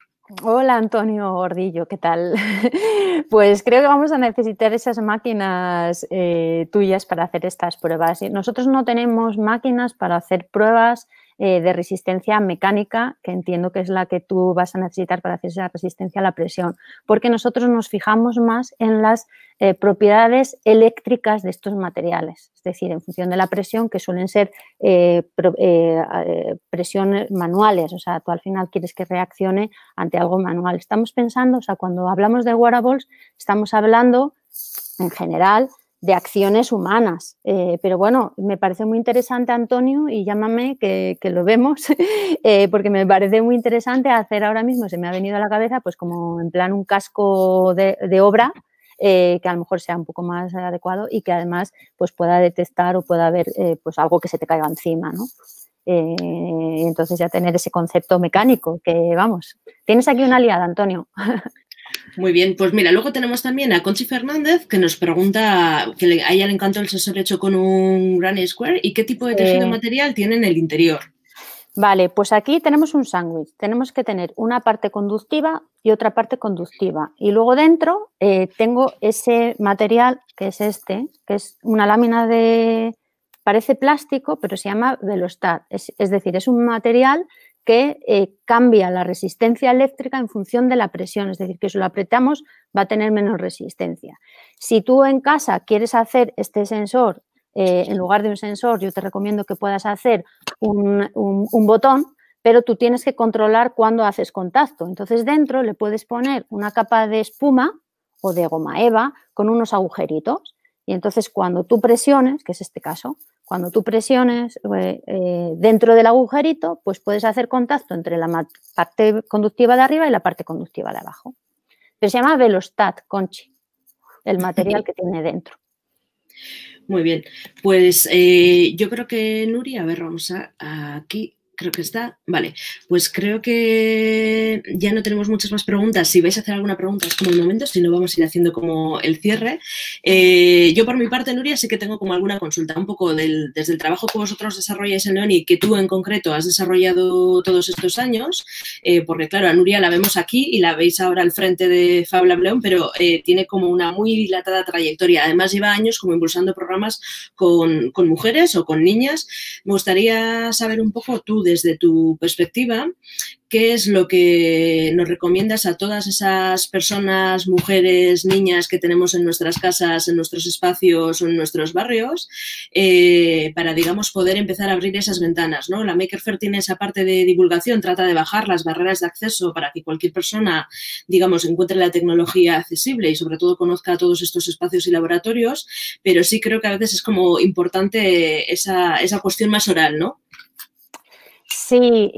Hola Antonio Gordillo, ¿qué tal? Pues creo que vamos a necesitar esas máquinas eh, tuyas para hacer estas pruebas. Nosotros no tenemos máquinas para hacer pruebas eh, de resistencia mecánica, que entiendo que es la que tú vas a necesitar para hacer esa resistencia a la presión, porque nosotros nos fijamos más en las eh, propiedades eléctricas de estos materiales, es decir, en función de la presión, que suelen ser eh, presiones manuales, o sea, tú al final quieres que reaccione ante algo manual. Estamos pensando, o sea, cuando hablamos de wearables, estamos hablando en general de acciones humanas. Eh, pero bueno, me parece muy interesante, Antonio, y llámame que, lo vemos, eh, porque me parece muy interesante hacer ahora mismo, se me ha venido a la cabeza, pues como en plan un casco de, obra. Eh, que a lo mejor sea un poco más adecuado y que además pues pueda detectar o pueda haber pues algo que se te caiga encima, ¿no? entonces ya tener ese concepto mecánico que vamos, tienes aquí una aliada, Antonio. Muy bien, pues mira, luego tenemos también a Conchi Fernández que nos pregunta que le, a ella le encantó el sensor hecho con un granny square y qué tipo de tejido material tiene en el interior. Vale, pues aquí tenemos un sándwich. Tenemos que tener una parte conductiva y otra parte conductiva. Y luego dentro eh, tengo ese material que es este, que es una lámina de, parece plástico, pero se llama Velostat. es decir, es un material que eh, cambia la resistencia eléctrica en función de la presión, es decir, que si lo apretamos va a tener menos resistencia. Si tú en casa quieres hacer este sensor, eh, en lugar de un sensor, yo te recomiendo que puedas hacer un, un botón, pero tú tienes que controlar cuándo haces contacto. Entonces dentro le puedes poner una capa de espuma o de goma eva con unos agujeritos. Y entonces cuando tú presiones, que es este caso, cuando tú presiones eh, eh, dentro del agujerito, pues puedes hacer contacto entre la parte conductiva de arriba y la parte conductiva de abajo. Pero se llama Velostat, Conchi, el material que tiene dentro. Muy bien, pues eh, yo creo que Nuri, a ver, vamos a, aquí Creo que está. Vale, pues creo que ya no tenemos muchas más preguntas. Si vais a hacer alguna pregunta es como un momento, si no vamos a ir haciendo como el cierre. Eh, yo por mi parte, Nuria, sí que tengo como alguna consulta, un poco desde el trabajo que vosotros desarrolláis en y que tú en concreto has desarrollado todos estos años, eh, porque claro, a Nuria la vemos aquí y la veis ahora al frente de Fabla León pero eh, tiene como una muy dilatada trayectoria. Además lleva años como impulsando programas con, con mujeres o con niñas. Me gustaría saber un poco tú desde tu perspectiva, qué es lo que nos recomiendas a todas esas personas, mujeres, niñas que tenemos en nuestras casas, en nuestros espacios o en nuestros barrios, eh, para, digamos, poder empezar a abrir esas ventanas, ¿no? La Maker Fair tiene esa parte de divulgación, trata de bajar las barreras de acceso para que cualquier persona, digamos, encuentre la tecnología accesible y, sobre todo, conozca todos estos espacios y laboratorios, pero sí creo que a veces es como importante esa, esa cuestión más oral, ¿no? Sí,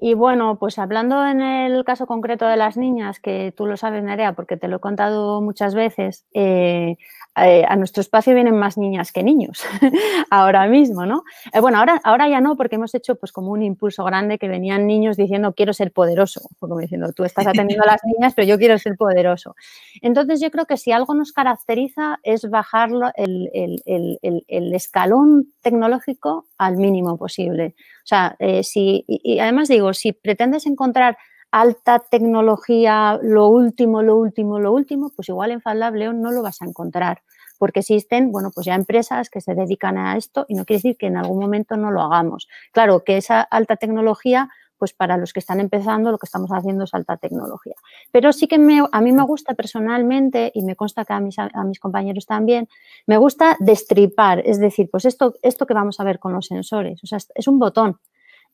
y, bueno, pues hablando en el caso concreto de las niñas, que tú lo sabes, Nerea, porque te lo he contado muchas veces, eh, eh, a nuestro espacio vienen más niñas que niños ahora mismo, ¿no? Eh, bueno, ahora, ahora ya no, porque hemos hecho pues como un impulso grande que venían niños diciendo quiero ser poderoso, como diciendo tú estás atendiendo a las niñas, pero yo quiero ser poderoso. Entonces yo creo que si algo nos caracteriza es bajar el, el escalón tecnológico al mínimo posible. O sea, eh, si, y, además digo, si pretendes encontrar alta tecnología, lo último, lo último, lo último, pues igual en FabLab León no lo vas a encontrar, porque existen, bueno, pues ya empresas que se dedican a esto y no quiere decir que en algún momento no lo hagamos. Claro, que esa alta tecnología pues para los que están empezando, lo que estamos haciendo es alta tecnología. Pero sí que a mí me gusta personalmente, y me consta que a mis, compañeros también, me gusta destripar, es decir, pues esto, esto que vamos a ver con los sensores, o sea, es un botón.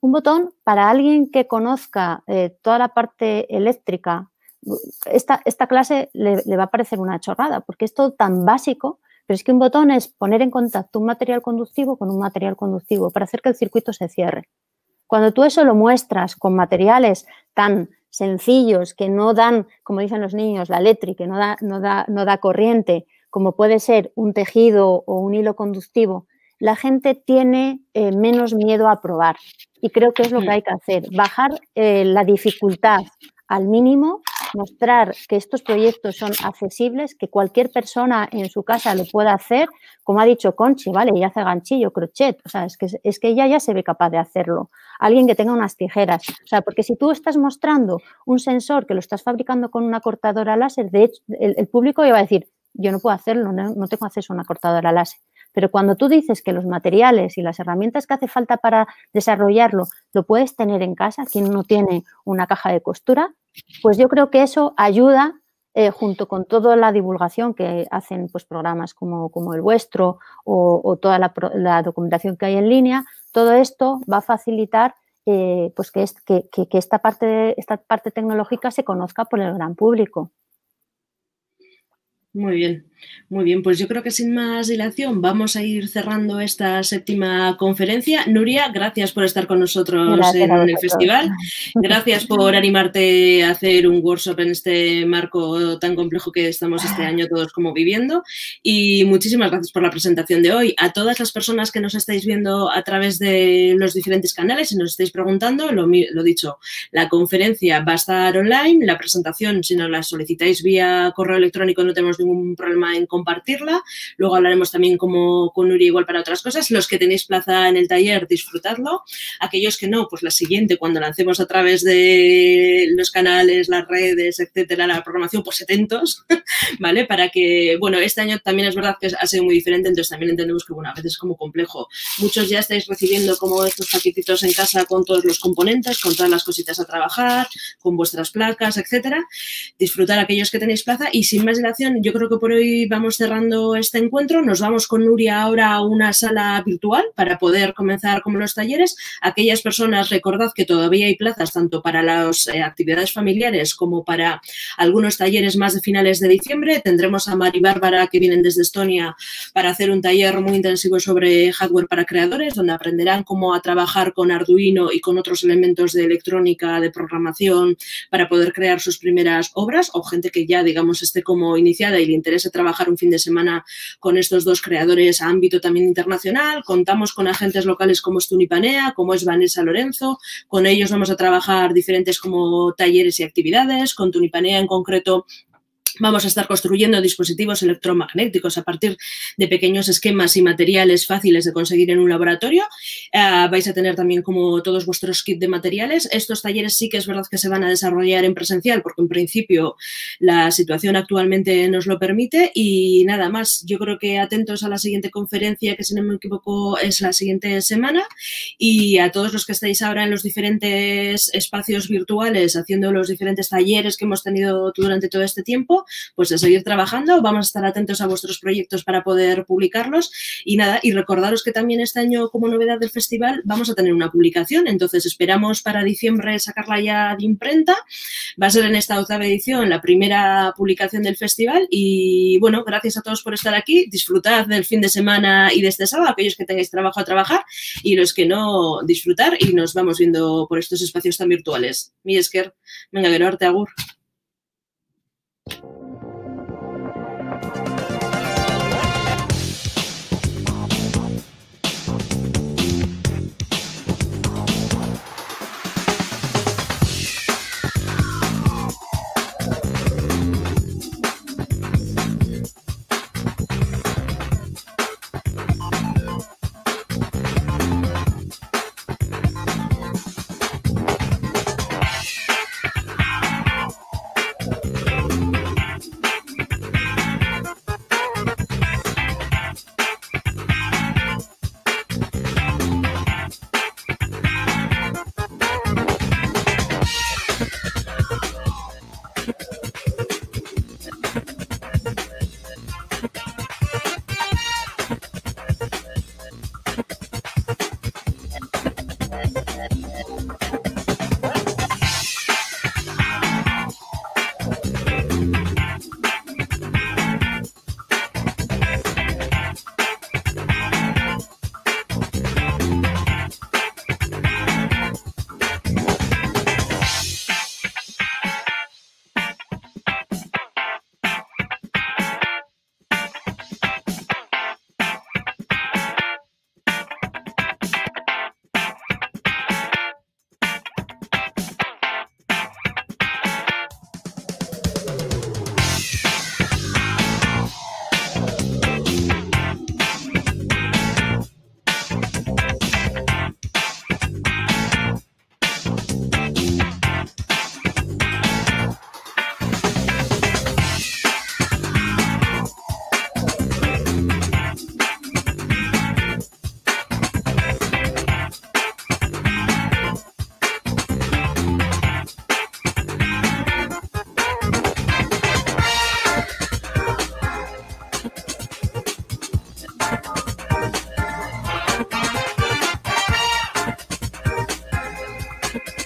Un botón para alguien que conozca eh, toda la parte eléctrica, esta, clase le, le va a parecer una chorrada, porque es todo tan básico, pero es que un botón es poner en contacto un material conductivo con un material conductivo para hacer que el circuito se cierre. Cuando tú eso lo muestras con materiales tan sencillos que no dan, como dicen los niños, la eléctrica, que no da, no da, no da corriente, como puede ser un tejido o un hilo conductivo, la gente tiene eh, menos miedo a probar. Y creo que es lo que mm. hay que hacer, bajar eh, la dificultad al mínimo mostrar que estos proyectos son accesibles, que cualquier persona en su casa lo pueda hacer, como ha dicho Conchi, ¿vale? Ella hace ganchillo, crochet, o sea, es que, es que ella ya se ve capaz de hacerlo. Alguien que tenga unas tijeras, o sea, porque si tú estás mostrando un sensor que lo estás fabricando con una cortadora láser, de hecho, el, público iba a decir, yo no puedo hacerlo, no, no tengo acceso a una cortadora láser. Pero cuando tú dices que los materiales y las herramientas que hace falta para desarrollarlo lo puedes tener en casa, quien no tiene una caja de costura, pues yo creo que eso ayuda, eh, junto con toda la divulgación que hacen pues, programas como, el vuestro o, toda la, documentación que hay en línea, todo esto va a facilitar eh, pues que, esta, parte, esta parte tecnológica se conozca por el gran público. Muy bien. Muy bien, pues yo creo que sin más dilación vamos a ir cerrando esta séptima conferencia. Nuria, gracias por estar con nosotros en el festival. Gracias por animarte a hacer un workshop en este marco tan complejo que estamos este año todos como viviendo. Y muchísimas gracias por la presentación de hoy. A todas las personas que nos estáis viendo a través de los diferentes canales y nos estáis preguntando, lo, lo dicho, la conferencia va a estar online, la presentación, si nos la solicitáis vía correo electrónico no tenemos ningún problema en compartirla. Luego hablaremos también como con Uri igual para otras cosas. Los que tenéis plaza en el taller, disfrutadlo. Aquellos que no, pues la siguiente, cuando lancemos a través de los canales, las redes, etcétera, la programación, pues atentos, ¿vale? Para que, bueno, este año también es verdad que ha sido muy diferente, entonces también entendemos que, bueno, a veces es como complejo. Muchos ya estáis recibiendo como estos paquetitos en casa con todos los componentes, con todas las cositas a trabajar, con vuestras placas, etcétera. Disfrutar aquellos que tenéis plaza y sin más dilación, yo creo que por hoy vamos cerrando este encuentro. Nos vamos con Nuria ahora a una sala virtual para poder comenzar como los talleres. Aquellas personas, recordad que todavía hay plazas tanto para las eh, actividades familiares como para algunos talleres más de finales de diciembre. Tendremos a Mari Bárbara, que vienen desde Estonia, para hacer un taller muy intensivo sobre hardware para creadores, donde aprenderán cómo a trabajar con Arduino y con otros elementos de electrónica, de programación, para poder crear sus primeras obras o gente que ya, digamos, esté como iniciada y le interese trabajar trabajar un fin de semana con estos dos creadores a ámbito también internacional. Contamos con agentes locales como es Tunipanea, como es Vanessa Lorenzo. Con ellos vamos a trabajar diferentes como talleres y actividades. Con Tunipanea en concreto Vamos a estar construyendo dispositivos electromagnéticos a partir de pequeños esquemas y materiales fáciles de conseguir en un laboratorio. Eh, vais a tener también como todos vuestros kits de materiales. Estos talleres sí que es verdad que se van a desarrollar en presencial porque en principio la situación actualmente nos lo permite. Y nada más, yo creo que atentos a la siguiente conferencia que si no me equivoco es la siguiente semana y a todos los que estáis ahora en los diferentes espacios virtuales haciendo los diferentes talleres que hemos tenido durante todo este tiempo pues a seguir trabajando, vamos a estar atentos a vuestros proyectos para poder publicarlos y nada, y recordaros que también este año como novedad del festival vamos a tener una publicación, entonces esperamos para diciembre sacarla ya de imprenta, va a ser en esta octava edición la primera publicación del festival y bueno, gracias a todos por estar aquí, disfrutad del fin de semana y de este sábado, aquellos que tengáis trabajo a trabajar y los que no disfrutar y nos vamos viendo por estos espacios tan virtuales. Mi Esker, venga, que no agur. Thank you.